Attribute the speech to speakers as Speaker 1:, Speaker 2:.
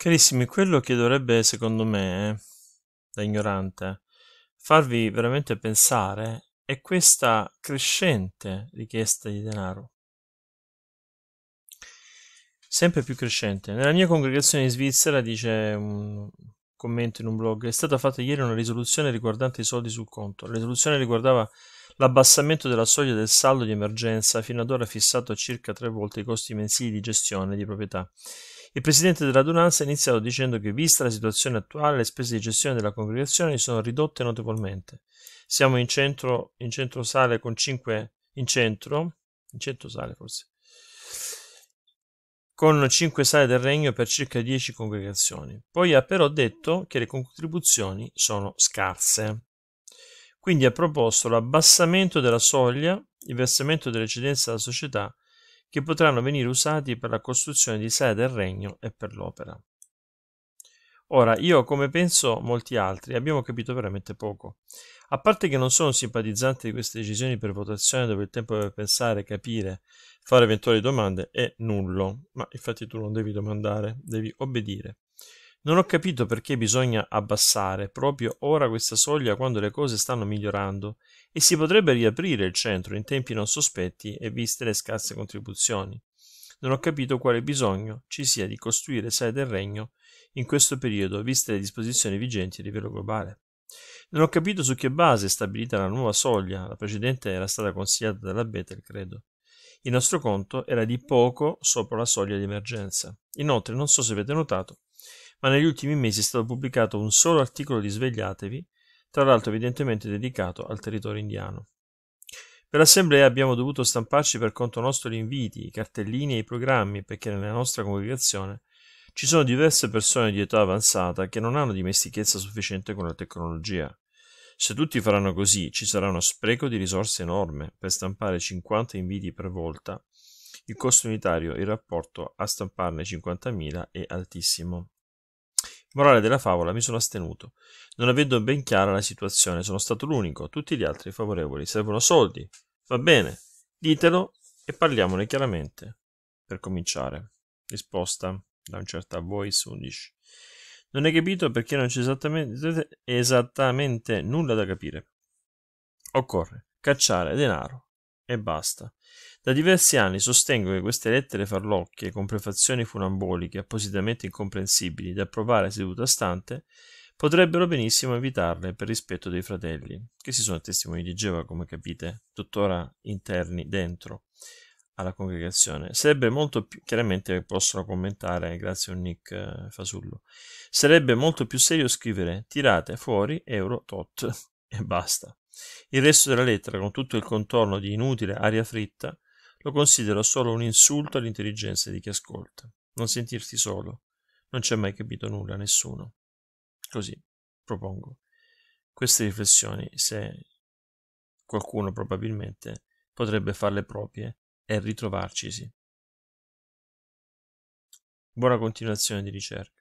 Speaker 1: Carissimi, quello che dovrebbe, secondo me, da ignorante, farvi veramente pensare è questa crescente richiesta di denaro. Sempre più crescente. Nella mia congregazione in Svizzera, dice un commento in un blog, è stata fatta ieri una risoluzione riguardante i soldi sul conto. La risoluzione riguardava l'abbassamento della soglia del saldo di emergenza, fino ad ora fissato a circa tre volte i costi mensili di gestione di proprietà. Il presidente dell'adunanza ha iniziato dicendo che, vista la situazione attuale, le spese di gestione della congregazione sono ridotte notevolmente. Siamo in centro, in centro sale con 5 in centro, in centro sale forse, con 5 sale del regno per circa 10 congregazioni. Poi ha però detto che le contribuzioni sono scarse. Quindi ha proposto l'abbassamento della soglia, il versamento dell'eccedenza alla società che potranno venire usati per la costruzione di sede del regno e per l'opera. Ora, io, come penso molti altri, abbiamo capito veramente poco. A parte che non sono simpatizzante di queste decisioni per votazione dove il tempo per pensare, capire, fare eventuali domande è nullo, ma infatti tu non devi domandare, devi obbedire. Non ho capito perché bisogna abbassare proprio ora questa soglia quando le cose stanno migliorando e si potrebbe riaprire il centro in tempi non sospetti e viste le scarse contribuzioni. Non ho capito quale bisogno ci sia di costruire sede del regno in questo periodo, viste le disposizioni vigenti a livello globale. Non ho capito su che base è stabilita la nuova soglia, la precedente era stata consigliata dalla Betel, credo. Il nostro conto era di poco sopra la soglia di emergenza. Inoltre, non so se avete notato, ma negli ultimi mesi è stato pubblicato un solo articolo di Svegliatevi, tra l'altro evidentemente dedicato al territorio indiano. Per l'assemblea abbiamo dovuto stamparci per conto nostro gli inviti, i cartellini e i programmi, perché nella nostra congregazione ci sono diverse persone di età avanzata che non hanno dimestichezza sufficiente con la tecnologia. Se tutti faranno così, ci sarà uno spreco di risorse enorme per stampare 50 inviti per volta. Il costo unitario in rapporto a stamparne 50.000 è altissimo. Morale della favola, mi sono astenuto. Non avendo ben chiara la situazione, sono stato l'unico. Tutti gli altri favorevoli servono soldi. Va bene, ditelo e parliamone chiaramente. Per cominciare. Risposta da un certo voice 11. Non hai capito perché non c'è esattamente, esattamente nulla da capire. Occorre cacciare denaro e basta. Da diversi anni sostengo che queste lettere farlocche, con prefazioni funamboliche appositamente incomprensibili da approvare seduta stante, potrebbero benissimo evitarle per rispetto dei fratelli, che si sono testimoni di Geova, come capite, tuttora interni dentro alla congregazione. Sarebbe molto più, chiaramente possono commentare, grazie a un Nick eh, Fasullo, sarebbe molto più serio scrivere tirate fuori euro tot e basta. Il resto della lettera, con tutto il contorno di inutile aria fritta, lo considero solo un insulto all'intelligenza di chi ascolta. Non sentirti solo. Non ci ha mai capito nulla nessuno. Così propongo queste riflessioni se qualcuno probabilmente potrebbe farle proprie e ritrovarcisi. Buona continuazione di ricerca.